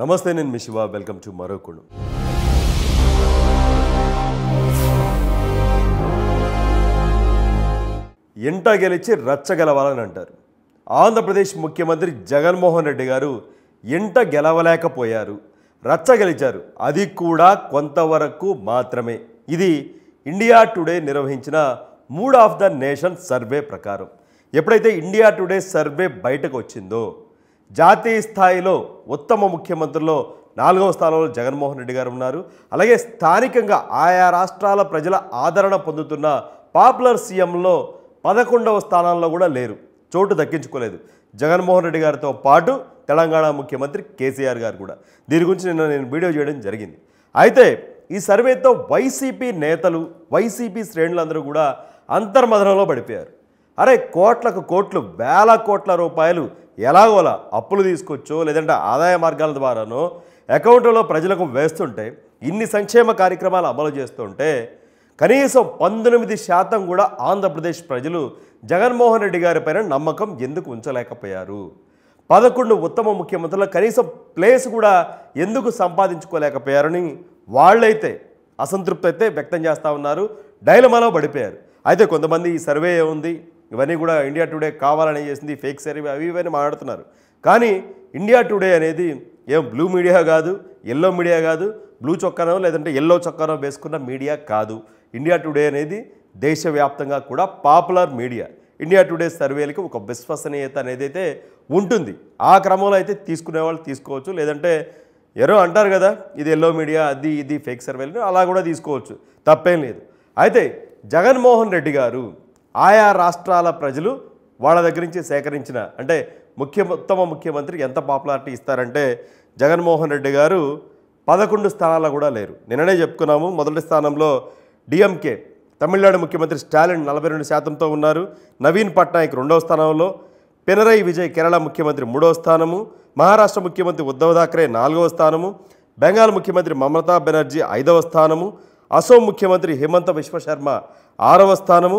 నమస్తే నేను మిశివ welcome to మరో కుణం ఎంట గెలిచి రచ్చ గెలవాలని అంటారు ఆంధ్రప్రదేశ్ ముఖ్యమంత్రి జగన్మోహన్ రెడ్డి గారు ఎంట గెలవలేకపోయారు రచ్చ గెలిచారు అది కూడా కొంతవరకు మాత్రమే ఇది ఇండియా టుడే నిర్వహించిన mood of the nation survey ప్రకారం ఎప్పుడైతే ఇండియా టుడే సర్వే బయటకు వచ్చిందో జాతీయ స్థాయిలో ఉత్తమ ముఖ్యమంత్రుల్లో నాలుగవ స్థానంలో జగన్మోహన్ రెడ్డి గారు ఉన్నారు అలాగే స్థానికంగా ఆయా రాష్ట్రాల ప్రజల ఆదరణ పొందుతున్న పాపులర్ సీఎంలో పదకొండవ స్థానాల్లో కూడా లేరు చోటు దక్కించుకోలేదు జగన్మోహన్ రెడ్డి గారితో పాటు తెలంగాణ ముఖ్యమంత్రి కేసీఆర్ గారు కూడా దీని గురించి నిన్న నేను వీడియో చేయడం జరిగింది అయితే ఈ సర్వేతో వైసీపీ నేతలు వైసీపీ శ్రేణులందరూ కూడా అంతర్మదనంలో పడిపోయారు అరే కోట్లకు కోట్లు వేల కోట్ల రూపాయలు ఎలాగోలా అప్పులు తీసుకొచ్చో లేదంటే ఆదాయ మార్గాల ద్వారానో అకౌంట్లో ప్రజలకు వేస్తుంటే ఇన్ని సంక్షేమ కార్యక్రమాలు అమలు చేస్తుంటే కనీసం పంతొమ్మిది శాతం కూడా ఆంధ్రప్రదేశ్ ప్రజలు జగన్మోహన్ రెడ్డి గారిపైన నమ్మకం ఎందుకు ఉంచలేకపోయారు పదకొండు ఉత్తమ ముఖ్యమంత్రుల కనీసం ప్లేస్ కూడా ఎందుకు సంపాదించుకోలేకపోయారని వాళ్ళైతే అసంతృప్తి అయితే వ్యక్తం చేస్తూ ఉన్నారు డైలమాలో పడిపోయారు అయితే కొంతమంది ఈ సర్వే ఉంది ఇవన్నీ కూడా ఇండియా టుడే కావాలని చేసింది ఫేక్ సరే అవి ఇవన్నీ మాట్లాడుతున్నారు కానీ ఇండియా టుడే అనేది ఏం బ్లూ మీడియా కాదు ఎల్లో మీడియా కాదు బ్లూ చొక్కానో లేదంటే ఎల్లో చొక్కానో వేసుకున్న మీడియా కాదు ఇండియా టుడే అనేది దేశవ్యాప్తంగా కూడా పాపులర్ మీడియా ఇండియా టుడే సర్వేలకు ఒక విశ్వసనీయత అనేది అయితే ఉంటుంది ఆ క్రమంలో అయితే తీసుకునే వాళ్ళు తీసుకోవచ్చు లేదంటే ఎవరో అంటారు కదా ఇది ఎల్లో మీడియా అది ఇది ఫేక్ సర్వేలు అలా కూడా తీసుకోవచ్చు తప్పేం లేదు అయితే జగన్మోహన్ రెడ్డి గారు ఆయా రాష్ట్రాల ప్రజలు వాళ్ళ దగ్గర నుంచి సేకరించిన అంటే ముఖ్య ఉత్తమ ముఖ్యమంత్రి ఎంత పాపులారిటీ ఇస్తారంటే జగన్మోహన్ రెడ్డి గారు పదకొండు స్థానాల్లో కూడా లేరు నిన్ననే చెప్పుకున్నాము మొదటి స్థానంలో డిఎంకే తమిళనాడు ముఖ్యమంత్రి స్టాలిన్ నలభై రెండు శాతంతో ఉన్నారు నవీన్ పట్నాయక్ రెండవ స్థానంలో పినరయి విజయ్ కేరళ ముఖ్యమంత్రి మూడవ స్థానము మహారాష్ట్ర ముఖ్యమంత్రి ఉద్ధవ్ థాక్రే నాలుగవ స్థానము బెంగాల్ ముఖ్యమంత్రి మమతా బెనర్జీ ఐదవ స్థానము అసోం ముఖ్యమంత్రి హిమంత విశ్వశర్మ ఆరవ స్థానము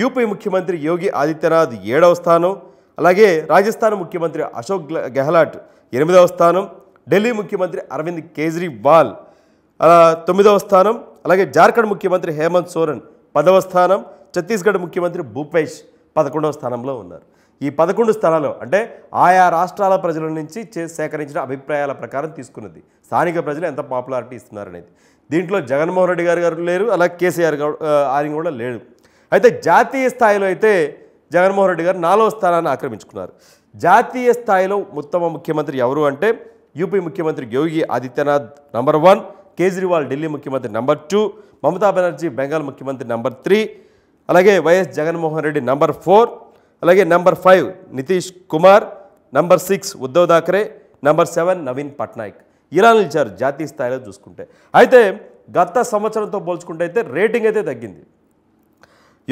యూపీ ముఖ్యమంత్రి యోగి ఆదిత్యనాథ్ ఏడవ స్థానం అలాగే రాజస్థాన్ ముఖ్యమంత్రి అశోక్ గెహ్లాట్ ఎనిమిదవ స్థానం ఢిల్లీ ముఖ్యమంత్రి అరవింద్ కేజ్రీవాల్ తొమ్మిదవ స్థానం అలాగే జార్ఖండ్ ముఖ్యమంత్రి హేమంత్ సోరెన్ పదవ స్థానం ఛత్తీస్గఢ్ ముఖ్యమంత్రి భూపేష్ పదకొండవ స్థానంలో ఉన్నారు ఈ పదకొండు స్థానాలు అంటే ఆయా రాష్ట్రాల ప్రజల నుంచి సేకరించిన అభిప్రాయాల ప్రకారం తీసుకున్నది స్థానిక ప్రజలు ఎంత పాపులారిటీ ఇస్తున్నారనేది దీంట్లో జగన్మోహన్ రెడ్డి గారు గారు లేరు అలా కేసీఆర్ ఆయన కూడా లేడు అయితే జాతీయ స్థాయిలో అయితే జగన్మోహన్ రెడ్డి గారు నాలుగో స్థానాన్ని ఆక్రమించుకున్నారు జాతీయ స్థాయిలో ఉత్తమ ముఖ్యమంత్రి ఎవరు అంటే యూపీ ముఖ్యమంత్రి యోగి ఆదిత్యనాథ్ నంబర్ వన్ కేజ్రీవాల్ ఢిల్లీ ముఖ్యమంత్రి నంబర్ టూ మమతా బెనర్జీ బెంగాల్ ముఖ్యమంత్రి నంబర్ త్రీ అలాగే వైఎస్ జగన్మోహన్ రెడ్డి నంబర్ ఫోర్ అలాగే number five Nitish Kumar number six Uddhav Thackeray number seven Naveen Patnaik ఇలా నిలిచారు జాతీయ స్థాయిలో చూసుకుంటే అయితే గత సంవత్సరంతో పోల్చుకుంటే అయితే రేటింగ్ అయితే తగ్గింది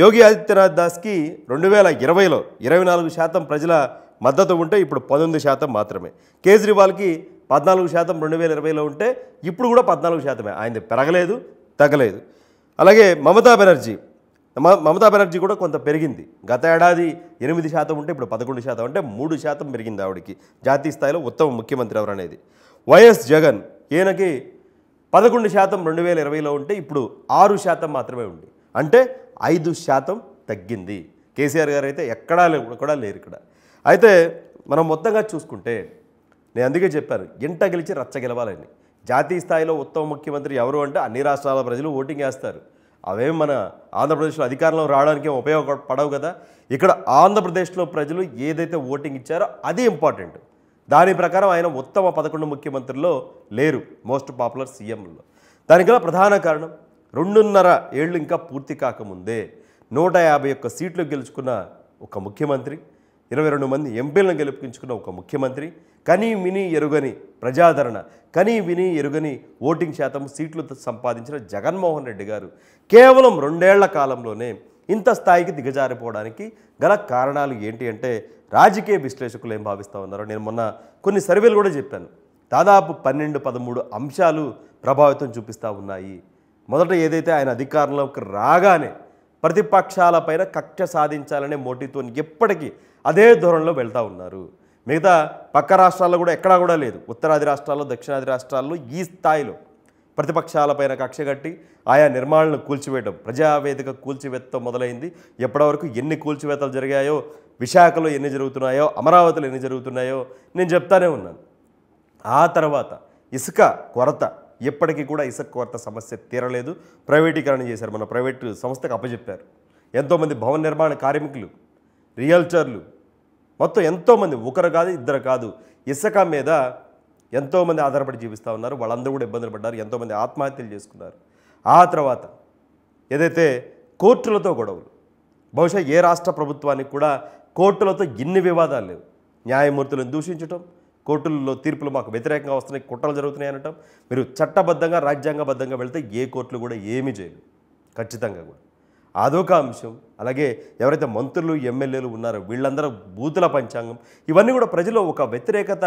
యోగి ఆదిత్యనాథ్ దాస్కి రెండు వేల ఇరవైలో ఇరవై నాలుగు శాతం ప్రజల మద్దతు ఉంటే ఇప్పుడు పంతొమ్మిది శాతం మాత్రమే కేజ్రీవాల్కి పద్నాలుగు శాతం రెండు వేల ఇరవైలో ఉంటే ఇప్పుడు కూడా పద్నాలుగు శాతమే ఆయన పెరగలేదు తగ్గలేదు అలాగే మమతా బెనర్జీ మమతా బెనర్జీ కూడా కొంత పెరిగింది గత ఏడాది ఎనిమిది శాతం ఉంటే ఇప్పుడు పదకొండు శాతం అంటే మూడు శాతం పెరిగింది ఆవిడకి జాతీయ స్థాయిలో ఉత్తమ ముఖ్యమంత్రి ఎవరు అనేది వైఎస్ జగన్ ఈయనకి పదకొండు శాతం రెండు వేల ఇరవైలో ఉంటే ఇప్పుడు ఆరు శాతం మాత్రమే ఉంది అంటే ఐదు శాతం తగ్గింది కేసీఆర్ గారు అయితే ఎక్కడా కూడా లేరు ఇక్కడ అయితే మనం మొత్తంగా చూసుకుంటే నేను అందుకే చెప్పాను ఇంట గెలిచి రచ్చ గెలవాలని జాతీయ స్థాయిలో ఉత్తమ ముఖ్యమంత్రి ఎవరు అంటే అన్ని రాష్ట్రాల ప్రజలు ఓటింగ్ వేస్తారు అవేం మన ఆంధ్రప్రదేశ్లో అధికారంలో రావడానికి ఉపయోగపడవు కదా ఇక్కడ ఆంధ్రప్రదేశ్లో ప్రజలు ఏదైతే ఓటింగ్ ఇచ్చారో అది ఇంపార్టెంట్ దాని ప్రకారం ఆయన ఉత్తమ పదకొండు ముఖ్యమంత్రుల్లో లేరు మోస్ట్ పాపులర్ సీఎంలో దానికల్లా ప్రధాన కారణం రెండున్నర ఏళ్ళు ఇంకా పూర్తి కాకముందే నూట యాభై ఒక్క సీట్లు గెలుచుకున్న ఒక ముఖ్యమంత్రి ఇరవై రెండు మంది ఎంపీలను గెలుపుకించుకున్న ఒక ముఖ్యమంత్రి కనీ విని ఎరుగని ప్రజాదరణ కనీ విని ఎరుగని ఓటింగ్ శాతం సీట్లు సంపాదించిన జగన్మోహన్ రెడ్డి గారు కేవలం రెండేళ్ల కాలంలోనే ఇంత స్థాయికి దిగజారిపోవడానికి గల కారణాలు ఏంటి అంటే రాజకీయ విశ్లేషకులు ఏం భావిస్తూ ఉన్నారో నేను మొన్న కొన్ని సర్వేలు కూడా చెప్పాను దాదాపు పన్నెండు పదమూడు అంశాలు ప్రభావితం చూపిస్తూ ఉన్నాయి మొదట ఏదైతే ఆయన అధికారంలోకి రాగానే ప్రతిపక్షాలపైన కక్ష సాధించాలనే మోటీతో ఎప్పటికీ అదే ధోరణిలో వెళ్తూ ఉన్నారు మిగతా పక్క రాష్ట్రాల్లో కూడా ఎక్కడా కూడా లేదు ఉత్తరాది రాష్ట్రాల్లో దక్షిణాది రాష్ట్రాల్లో ఈ స్థాయిలో ప్రతిపక్షాలపైన కక్ష కట్టి ఆయా నిర్మాణాలను కూల్చివేయడం ప్రజావేదిక కూల్చివేత్త మొదలైంది ఎప్పటివరకు ఎన్ని కూల్చివేతలు జరిగాయో విశాఖలో ఎన్ని జరుగుతున్నాయో అమరావతిలో ఎన్ని జరుగుతున్నాయో నేను చెప్తానే ఉన్నాను ఆ తర్వాత ఇసుక కొరత ఎప్పటికీ కూడా ఇసుక కొరత సమస్య తీరలేదు ప్రైవేటీకరణ చేశారు మన ప్రైవేటు సంస్థకు అప్పచెప్పారు ఎంతోమంది భవన నిర్మాణ కార్మికులు రియల్టర్లు మొత్తం ఎంతోమంది ఒకరు కాదు ఇద్దరు కాదు ఇసుక మీద ఎంతోమంది ఆధారపడి జీవిస్తూ ఉన్నారు వాళ్ళందరూ కూడా ఇబ్బందులు పడ్డారు ఎంతోమంది ఆత్మహత్యలు చేసుకున్నారు ఆ తర్వాత ఏదైతే కోర్టులతో గొడవలు బహుశా ఏ రాష్ట్ర ప్రభుత్వానికి కూడా కోర్టులతో ఇన్ని వివాదాలు లేవు న్యాయమూర్తులను దూషించడం కోర్టుల్లో తీర్పులు మాకు వ్యతిరేకంగా వస్తున్నాయి కుట్రలు జరుగుతున్నాయి అనటం మీరు చట్టబద్ధంగా రాజ్యాంగబద్ధంగా వెళితే ఏ కోర్టులు కూడా ఏమీ చేయరు ఖచ్చితంగా కూడా అదొక అంశం అలాగే ఎవరైతే మంత్రులు ఎమ్మెల్యేలు ఉన్నారో వీళ్ళందరూ బూతుల పంచాంగం ఇవన్నీ కూడా ప్రజలు ఒక వ్యతిరేకత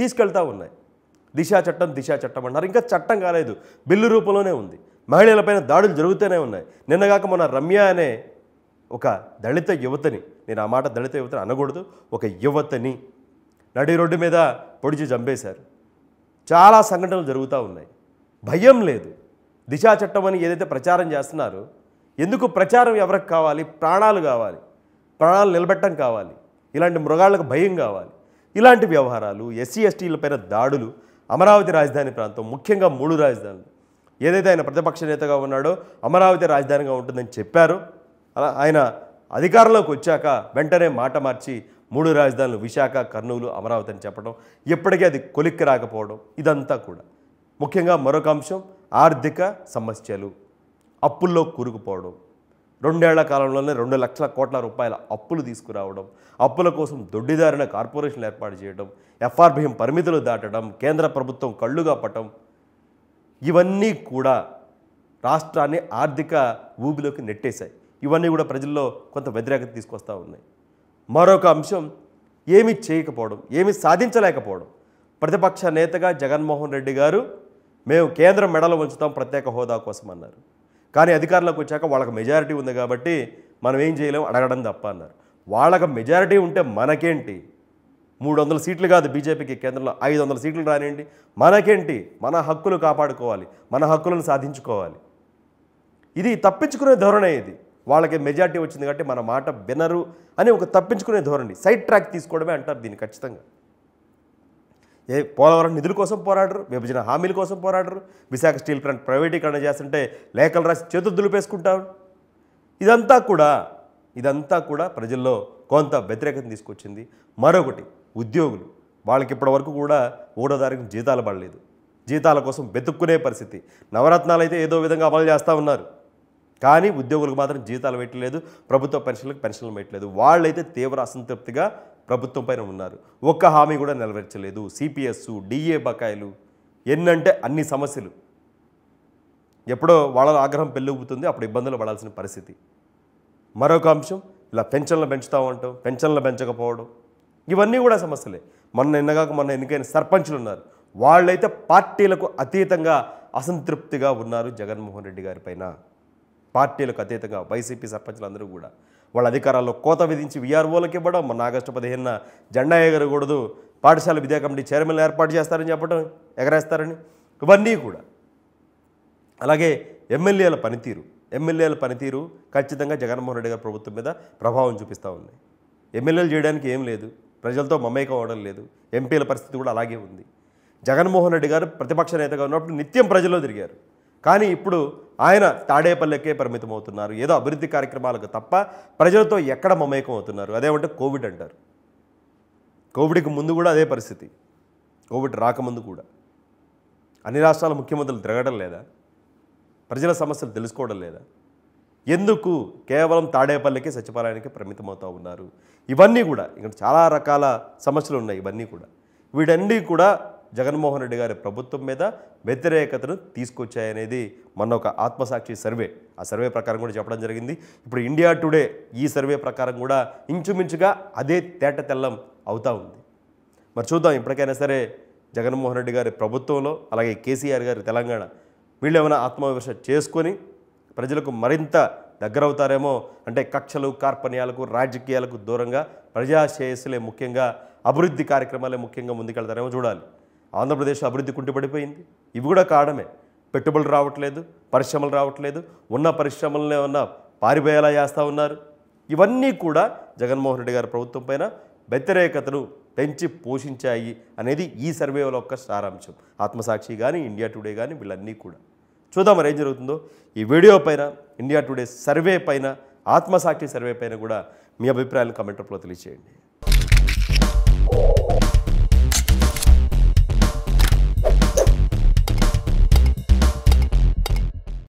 తీసుకెళ్తూ ఉన్నాయి దిశా చట్టం దిశా చట్టం అన్నారు ఇంకా చట్టం కాలేదు బిల్లు రూపంలోనే ఉంది మహిళలపైన దాడులు జరుగుతూనే ఉన్నాయి నిన్నగాక మన రమ్య అనే ఒక దళిత యువతని నేను ఆ మాట దళిత యువతని అనకూడదు ఒక యువతని నడి రోడ్డు మీద పొడిచి చంపేశారు చాలా సంఘటనలు జరుగుతూ ఉన్నాయి భయం లేదు దిశా చట్టం అని ఏదైతే ప్రచారం చేస్తున్నారో ఎందుకు ప్రచారం ఎవరికి కావాలి ప్రాణాలు కావాలి ప్రాణాలు నిలబెట్టడం కావాలి ఇలాంటి మృగాళ్ళకు భయం కావాలి ఇలాంటి వ్యవహారాలు ఎస్సీ ఎస్టీలపైన దాడులు అమరావతి రాజధాని ప్రాంతం ముఖ్యంగా మూడు రాజధానులు ఏదైతే ఆయన ప్రతిపక్ష నేతగా ఉన్నాడో అమరావతి రాజధానిగా ఉంటుందని చెప్పారు అలా ఆయన అధికారంలోకి వచ్చాక వెంటనే మాట మార్చి మూడు రాజధానులు విశాఖ కర్నూలు అమరావతి అని చెప్పడం ఎప్పటికీ అది కొలిక్కి రాకపోవడం ఇదంతా కూడా ముఖ్యంగా మరొక అంశం ఆర్థిక సమస్యలు అప్పుల్లో కూరుకుపోవడం రెండేళ్ల కాలంలోనే రెండు లక్షల కోట్ల రూపాయల అప్పులు తీసుకురావడం అప్పుల కోసం దొడ్డిదారిన కార్పొరేషన్లు ఏర్పాటు చేయడం ఎఫ్ఆర్బిఎం పరిమితులు దాటడం కేంద్ర ప్రభుత్వం కళ్ళు కాపటం ఇవన్నీ కూడా రాష్ట్రాన్ని ఆర్థిక ఊబిలోకి నెట్టేశాయి ఇవన్నీ కూడా ప్రజల్లో కొంత వ్యతిరేకత తీసుకొస్తూ ఉన్నాయి మరొక అంశం ఏమి చేయకపోవడం ఏమి సాధించలేకపోవడం ప్రతిపక్ష నేతగా జగన్మోహన్ రెడ్డి గారు మేము కేంద్రం మెడలు ఉంచుతాం ప్రత్యేక హోదా కోసం అన్నారు కానీ అధికారంలోకి వచ్చాక వాళ్ళకి మెజారిటీ ఉంది కాబట్టి మనం ఏం చేయలేం అడగడం తప్ప అన్నారు వాళ్ళకి మెజారిటీ ఉంటే మనకేంటి మూడు వందల సీట్లు కాదు బీజేపీకి కేంద్రంలో ఐదు వందల సీట్లు రానివ్వండి మనకేంటి మన హక్కులు కాపాడుకోవాలి మన హక్కులను సాధించుకోవాలి ఇది తప్పించుకునే ధోరణే ఇది వాళ్ళకి మెజార్టీ వచ్చింది కాబట్టి మన మాట వినరు అని ఒక తప్పించుకునే ధోరణి సైడ్ ట్రాక్ తీసుకోవడమే అంటారు దీన్ని ఖచ్చితంగా ఏ పోలవరం నిధుల కోసం పోరాడరు విభజన హామీల కోసం పోరాడరు విశాఖ స్టీల్ ప్లాంట్ ప్రైవేటీకరణ చేస్తుంటే లేఖలు రాసి చేతులు దులిపేసుకుంటారు ఇదంతా కూడా ఇదంతా కూడా ప్రజల్లో కొంత వ్యతిరేకత తీసుకొచ్చింది మరొకటి ఉద్యోగులు వాళ్ళకి ఇప్పటి వరకు కూడా ఒకటో తారీఖు జీతాలు పడలేదు జీతాల కోసం వెతుక్కునే పరిస్థితి నవరత్నాలు అయితే ఏదో విధంగా అమలు చేస్తూ ఉన్నారు కానీ ఉద్యోగులకు మాత్రం జీతాలు పెట్టలేదు ప్రభుత్వ పెన్షన్లకు పెన్షన్లు పెట్టలేదు వాళ్ళైతే తీవ్ర అసంతృప్తిగా ప్రభుత్వం పైన ఉన్నారు ఒక్క హామీ కూడా నెరవేర్చలేదు సిపిఎస్ డిఏ బకాయిలు ఎన్నంటే అన్ని సమస్యలు ఎప్పుడో వాళ్ళ ఆగ్రహం పెళ్ళిపోతుంది అప్పుడు ఇబ్బందులు పడాల్సిన పరిస్థితి మరొక అంశం ఇలా పెన్షన్లు పెంచుతూ ఉంటాం పెన్షన్లు పెంచకపోవడం ఇవన్నీ కూడా సమస్యలే మొన్న ఎన్నగాక మొన్న ఎన్నికైన సర్పంచులు ఉన్నారు వాళ్ళైతే పార్టీలకు అతీతంగా అసంతృప్తిగా ఉన్నారు జగన్మోహన్ రెడ్డి పైన పార్టీలకు అతీతంగా వైసీపీ సర్పంచులందరూ కూడా వాళ్ళ అధికారాల్లో కోత విధించి విఆర్ఓలకు ఇవ్వడం మన ఆగస్టు పదిహేనున జెండా ఎగరకూడదు పాఠశాల విద్యా కమిటీ చైర్మన్లు ఏర్పాటు చేస్తారని చెప్పడం ఎగరేస్తారని ఇవన్నీ కూడా అలాగే ఎమ్మెల్యేల పనితీరు ఎమ్మెల్యేల పనితీరు ఖచ్చితంగా జగన్మోహన్ రెడ్డి గారి ప్రభుత్వం మీద ప్రభావం చూపిస్తూ ఉంది ఎమ్మెల్యేలు చేయడానికి ఏం లేదు ప్రజలతో మమేకం అవడం లేదు ఎంపీల పరిస్థితి కూడా అలాగే ఉంది జగన్మోహన్ రెడ్డి గారు ప్రతిపక్ష నేతగా ఉన్నప్పుడు నిత్యం ప్రజల్లో తిరిగారు కానీ ఇప్పుడు ఆయన తాడేపల్లెకే పరిమితమవుతున్నారు ఏదో అభివృద్ధి కార్యక్రమాలకు తప్ప ప్రజలతో ఎక్కడ మమేకం అవుతున్నారు అదేమంటే కోవిడ్ అంటారు కోవిడ్కి ముందు కూడా అదే పరిస్థితి కోవిడ్ రాకముందు కూడా అన్ని రాష్ట్రాల ముఖ్యమంత్రులు తిరగడం లేదా ప్రజల సమస్యలు తెలుసుకోవడం లేదా ఎందుకు కేవలం తాడేపల్లికి సచివాలయానికి పరిమితమవుతూ ఉన్నారు ఇవన్నీ కూడా ఇక్కడ చాలా రకాల సమస్యలు ఉన్నాయి ఇవన్నీ కూడా వీటన్నీ కూడా జగన్మోహన్ రెడ్డి గారి ప్రభుత్వం మీద వ్యతిరేకతను తీసుకొచ్చాయనేది మన ఒక ఆత్మసాక్షి సర్వే ఆ సర్వే ప్రకారం కూడా చెప్పడం జరిగింది ఇప్పుడు ఇండియా టుడే ఈ సర్వే ప్రకారం కూడా ఇంచుమించుగా అదే తేట తెల్లం అవుతూ ఉంది మరి చూద్దాం ఇప్పటికైనా సరే జగన్మోహన్ రెడ్డి గారి ప్రభుత్వంలో అలాగే కేసీఆర్ గారి తెలంగాణ వీళ్ళు ఏమైనా ఆత్మవిమర్శ చేసుకొని ప్రజలకు మరింత దగ్గరవుతారేమో అంటే కక్షలు కార్పణ్యాలకు రాజకీయాలకు దూరంగా ప్రజా శ్రేయస్సులే ముఖ్యంగా అభివృద్ధి కార్యక్రమాలే ముఖ్యంగా ముందుకెళ్తారేమో చూడాలి ఆంధ్రప్రదేశ్ అభివృద్ధి కుంటిపడిపోయింది ఇవి కూడా కారణమే పెట్టుబడులు రావట్లేదు పరిశ్రమలు రావట్లేదు ఉన్న పరిశ్రమలనే ఉన్న పారిపోయేలా చేస్తూ ఉన్నారు ఇవన్నీ కూడా జగన్మోహన్ రెడ్డి గారి ప్రభుత్వం పైన వ్యతిరేకతను పెంచి పోషించాయి అనేది ఈ సర్వేలో యొక్క సారాంశం ఆత్మసాక్షి కానీ ఇండియా టుడే కానీ వీళ్ళన్నీ కూడా చూద్దాం మరి ఏం జరుగుతుందో ఈ వీడియో పైన ఇండియా టుడే సర్వే పైన ఆత్మసాక్షి సర్వే పైన కూడా మీ అభిప్రాయాలను కమెంట్ రూపంలో తెలియజేయండి